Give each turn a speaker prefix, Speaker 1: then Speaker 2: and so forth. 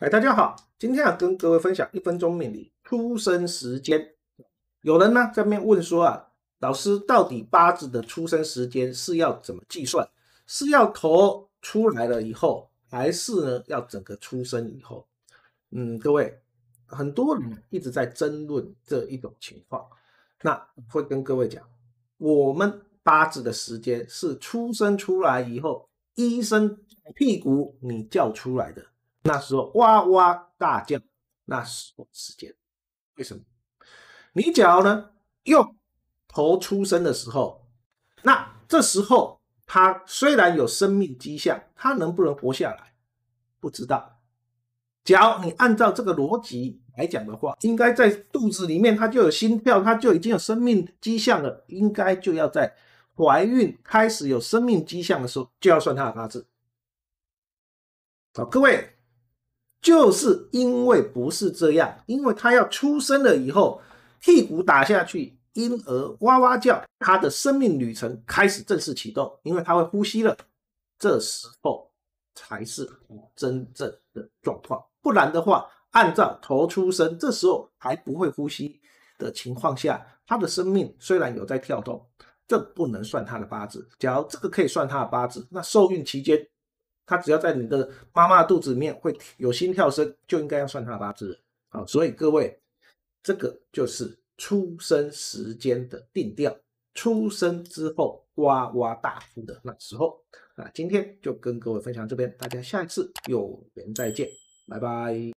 Speaker 1: 哎，大家好，今天要跟各位分享一分钟命理出生时间。有人呢在面问说啊，老师到底八字的出生时间是要怎么计算？是要头出来了以后，还是呢要整个出生以后？嗯，各位很多人一直在争论这一种情况。那会跟各位讲，我们八字的时间是出生出来以后，医生屁股你叫出来的。那时候哇哇大叫，那是时间。为什么？你要呢？用头出生的时候，那这时候他虽然有生命迹象，他能不能活下来不知道。要你按照这个逻辑来讲的话，应该在肚子里面，他就有心跳，他就已经有生命迹象了。应该就要在怀孕开始有生命迹象的时候，就要算他的八字。好，各位。就是因为不是这样，因为他要出生了以后，屁股打下去，婴儿哇哇叫，他的生命旅程开始正式启动，因为他会呼吸了。这时候才是真正的状况，不然的话，按照头出生，这时候还不会呼吸的情况下，他的生命虽然有在跳动，这不能算他的八字。假如这个可以算他的八字，那受孕期间。他只要在你的妈妈肚子面会有心跳声，就应该要算他八了好，所以各位，这个就是出生时间的定调。出生之后哇哇大哭的那时候啊，今天就跟各位分享这边，大家下一次有缘再见，拜拜。